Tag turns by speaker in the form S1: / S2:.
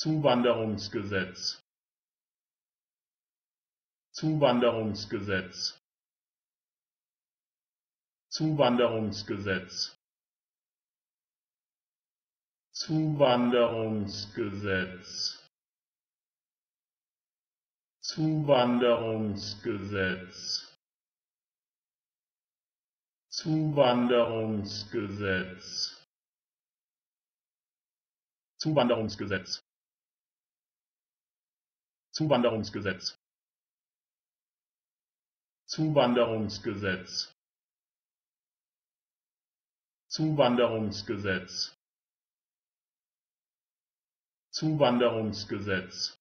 S1: zuwanderungsgesetz zuwanderungsgesetz zuwanderungsgesetz zuwanderungsgesetz zuwanderungsgesetz zuwanderungsgesetz zuwanderungsgesetz zuwanderungsgesetz zuwanderungsgesetz zuwanderungsgesetz zuwanderungsgesetz